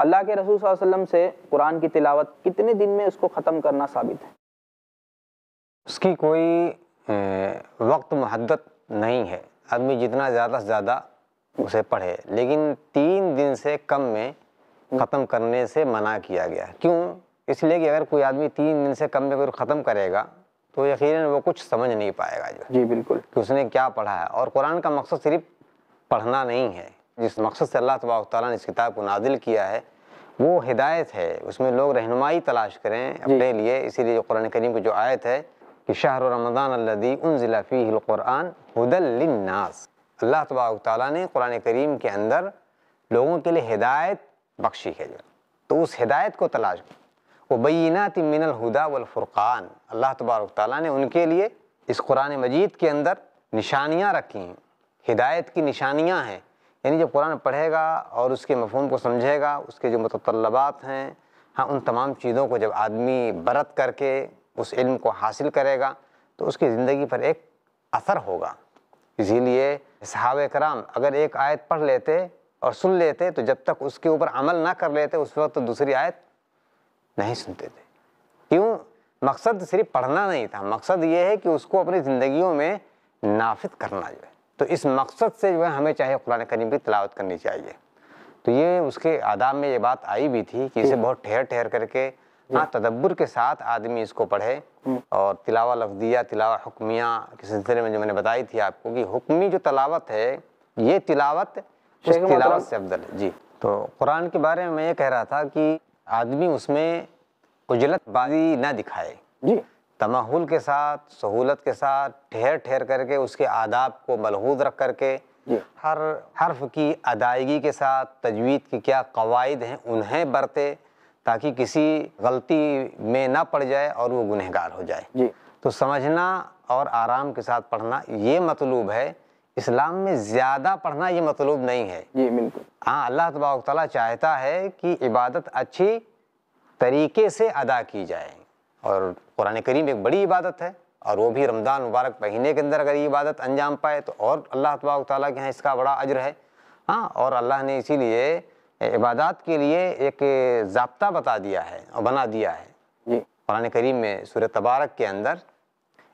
अल्लाह के रसूल वसल्लम से कुरान की तिलावत कितने दिन में उसको ख़त्म करना साबित है उसकी कोई वक्त महदत नहीं है आदमी जितना ज़्यादा से ज़्यादा उसे पढ़े लेकिन तीन दिन से कम में ख़त्म करने से मना किया गया क्यों इसलिए कि अगर कोई आदमी तीन दिन से कम में कोई ख़त्म करेगा तो यकीन वो कुछ समझ नहीं पाएगा जो जी बिल्कुल कि उसने क्या पढ़ा है और कुरान का मकसद सिर्फ पढ़ना नहीं है जिस मकसद से अल्लाह तबाक ने इस किताब को नादिल किया है वो हिदायत है उसमें लोग रहनुमाई तलाश करें अपने लिए इसीलिए कुरान करीम की जो आयत है कि शाहर रमदान अल्लदी उन ज़िलाफ़ीक़ुरान हदलनास अल्लाह तबाक ने कुरान करीम के अंदर लोगों के लिए हिदायत बख्शी है तो उस हिदायत को तलाश बीना मिनल हदा वलफ़ुरक़ान अल्लाह तबारक ताली ने उनके लिए इस कुरान मजीद के अंदर निशानियाँ रखी हैं हिदायत की निशानियाँ हैं यानी जब कुरान पढ़ेगा और उसके मफहम को समझेगा उसके जो मतलबात हैं हाँ उन तमाम चीज़ों को जब आदमी बरत करके उस इल्म को हासिल करेगा तो उसकी ज़िंदगी पर एक असर होगा इसीलिए सहाब कराम अगर एक आयत पढ़ लेते और सुन लेते तो जब तक उसके ऊपर अमल ना कर लेते उस वक्त तो दूसरी आयत नहीं सुनते थे क्यों मकसद सिर्फ पढ़ना नहीं था मकसद ये है कि उसको अपनी ज़िंदगियों में नाफिद करना जो है तो इस मकसद से जो है हमें चाहे कुरान करीम की तलावत करनी चाहिए तो ये उसके आदाब में ये बात आई भी थी कि इसे बहुत ठहर ठहर करके हाँ तदब्बर के साथ आदमी इसको पढ़े हम्म। और तिलावा लफ्जिया तिलावा हुक्मिया के सिलसिले में जो मैंने बताई थी आपको कि हुक्मी जो तलावत है ये तिलावत उस तिलावत से अफजल है जी तो कुरान के बारे में मैं ये कह रहा था कि आदमी उसमें उजलत बाजी ना दिखाए जी तमाहुल के साथ सहूलत के साथ ठहर ठहर करके उसके आदाब को मलहूद रख करके हर हर्फ की अदायगी के साथ तजवीद के क्या कवायद हैं उन्हें बरते ताकि किसी गलती में ना पड़ जाए और वो गुनहगार हो जाए तो समझना और आराम के साथ पढ़ना ये मतलूब है इस्लाम में ज़्यादा पढ़ना ये मतलूब नहीं है जी बिल्कुल हाँ अल्लाह तबाक चाहता है कि इबादत अच्छी तरीके से अदा की जाए और कुरान करीम एक बड़ी इबादत है और वो भी रमज़ान मुबारक महीने के अंदर अगर ये इबादत अंजाम पाए तो और अल्लाह तबारक ताली के यहाँ इसका बड़ा अजर है हाँ और अल्लाह ने इसीलिए इबादत के लिए एक जबता बता दिया है और बना दिया है कुरान करीम में सूर तबारक के अंदर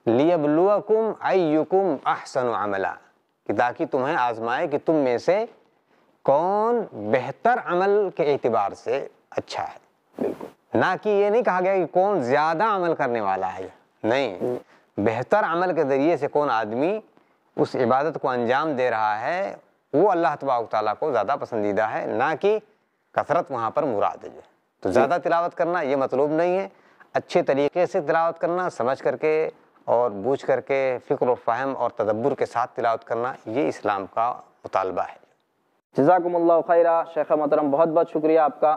लियबलुकुम अयुकुम अहसन अमला कि ताकि तुम्हें आजमाए कि तुम में से कौन बेहतर अमल के एतबार से अच्छा है बिल्कुल ना कि ये नहीं कहा गया कि कौन ज़्यादा अमल करने वाला है नहीं बेहतर अमल के ज़रिए से कौन आदमी उस इबादत को अंजाम दे रहा है वो अल्लाह तबाक तला को ज़्यादा पसंदीदा है ना कि कसरत वहाँ पर मुराद है तो ज़्यादा तिलावत करना ये मतलूब नहीं है अच्छे तरीके से तिलावत करना समझ करके और बूझ करके फ़िक्र फ़हम और तदब्बर के साथ तिलावत करना ये इस्लाम का मुतालबा है जजाकमल्ला खैरा शेख मोहतरम बहुत बहुत शुक्रिया आपका